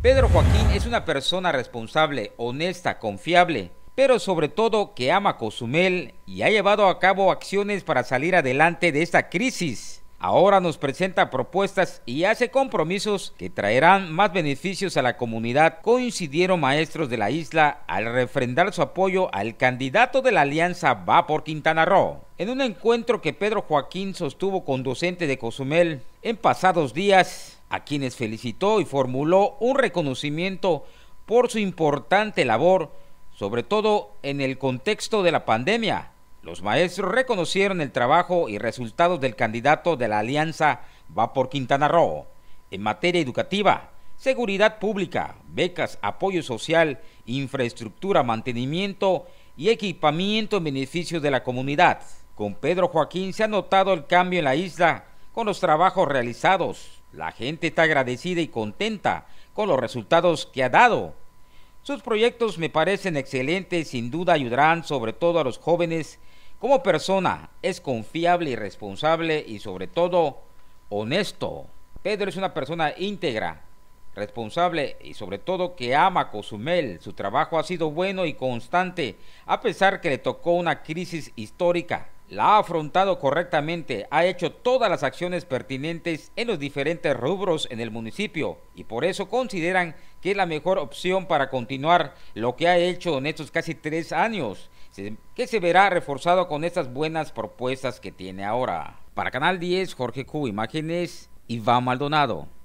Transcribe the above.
Pedro Joaquín es una persona responsable, honesta, confiable, pero sobre todo que ama Cozumel y ha llevado a cabo acciones para salir adelante de esta crisis. Ahora nos presenta propuestas y hace compromisos que traerán más beneficios a la comunidad. Coincidieron maestros de la isla al refrendar su apoyo al candidato de la alianza Va por Quintana Roo. En un encuentro que Pedro Joaquín sostuvo con docente de Cozumel en pasados días, a quienes felicitó y formuló un reconocimiento por su importante labor, sobre todo en el contexto de la pandemia. Los maestros reconocieron el trabajo y resultados del candidato de la alianza Va por Quintana Roo en materia educativa, seguridad pública, becas, apoyo social, infraestructura, mantenimiento y equipamiento en beneficio de la comunidad. Con Pedro Joaquín se ha notado el cambio en la isla con los trabajos realizados, la gente está agradecida y contenta con los resultados que ha dado. Sus proyectos me parecen excelentes, sin duda ayudarán sobre todo a los jóvenes. Como persona es confiable y responsable y sobre todo honesto. Pedro es una persona íntegra, responsable y sobre todo que ama a Cozumel. Su trabajo ha sido bueno y constante, a pesar que le tocó una crisis histórica la ha afrontado correctamente, ha hecho todas las acciones pertinentes en los diferentes rubros en el municipio y por eso consideran que es la mejor opción para continuar lo que ha hecho en estos casi tres años, que se verá reforzado con estas buenas propuestas que tiene ahora. Para Canal 10, Jorge Q, Imágenes, Iván Maldonado.